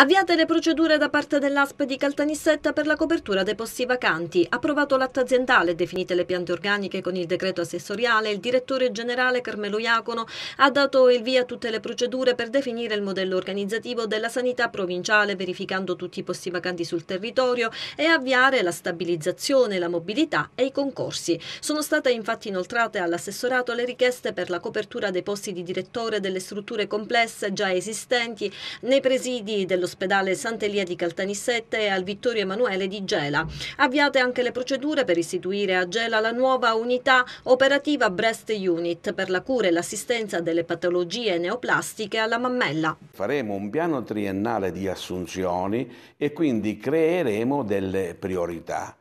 Avviate le procedure da parte dell'ASP di Caltanissetta per la copertura dei posti vacanti. Approvato l'atto aziendale, definite le piante organiche con il decreto assessoriale, il direttore generale Carmelo Iacono ha dato il via a tutte le procedure per definire il modello organizzativo della sanità provinciale, verificando tutti i posti vacanti sul territorio e avviare la stabilizzazione, la mobilità e i concorsi. Sono state infatti inoltrate all'assessorato le richieste per la copertura dei posti di direttore delle strutture complesse già esistenti nei presidi dello all'ospedale Sant'Elia di Caltanissette e al Vittorio Emanuele di Gela. Avviate anche le procedure per istituire a Gela la nuova unità operativa Breast Unit per la cura e l'assistenza delle patologie neoplastiche alla mammella. Faremo un piano triennale di assunzioni e quindi creeremo delle priorità.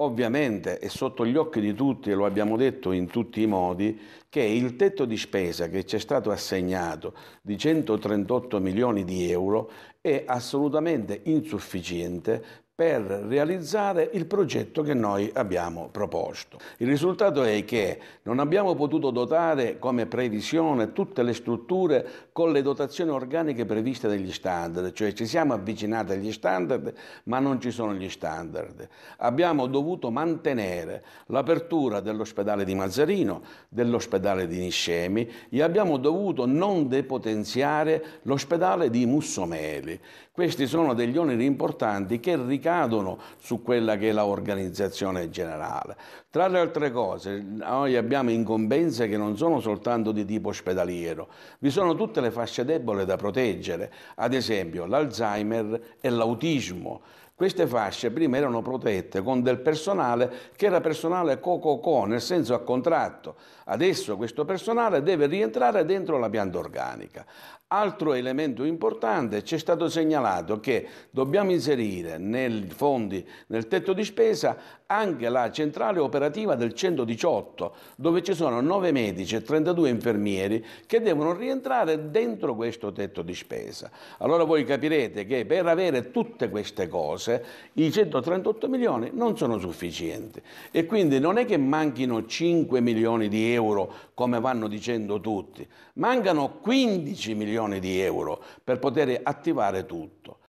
Ovviamente è sotto gli occhi di tutti, e lo abbiamo detto in tutti i modi, che il tetto di spesa che ci è stato assegnato di 138 milioni di euro è assolutamente insufficiente per realizzare il progetto che noi abbiamo proposto. Il risultato è che non abbiamo potuto dotare come previsione tutte le strutture con le dotazioni organiche previste dagli standard, cioè ci siamo avvicinati agli standard ma non ci sono gli standard. Abbiamo dovuto mantenere l'apertura dell'ospedale di Mazzarino, dell'ospedale di Niscemi e abbiamo dovuto non depotenziare l'ospedale di Mussomeli. Questi sono degli oneri importanti che ricadono ricadono su quella che è l'organizzazione generale. Tra le altre cose, noi abbiamo incombenze che non sono soltanto di tipo ospedaliero, vi sono tutte le fasce debole da proteggere, ad esempio l'Alzheimer e l'autismo. Queste fasce prima erano protette con del personale che era personale co-co-co, nel senso a contratto. Adesso questo personale deve rientrare dentro la pianta organica. Altro elemento importante, ci è stato segnalato che dobbiamo inserire nei fondi, nel tetto di spesa, anche la centrale operativa del 118, dove ci sono 9 medici e 32 infermieri che devono rientrare dentro questo tetto di spesa. Allora voi capirete che per avere tutte queste cose i 138 milioni non sono sufficienti e quindi non è che manchino 5 milioni di euro come vanno dicendo tutti, mancano 15 milioni milioni di euro per poter attivare tutto.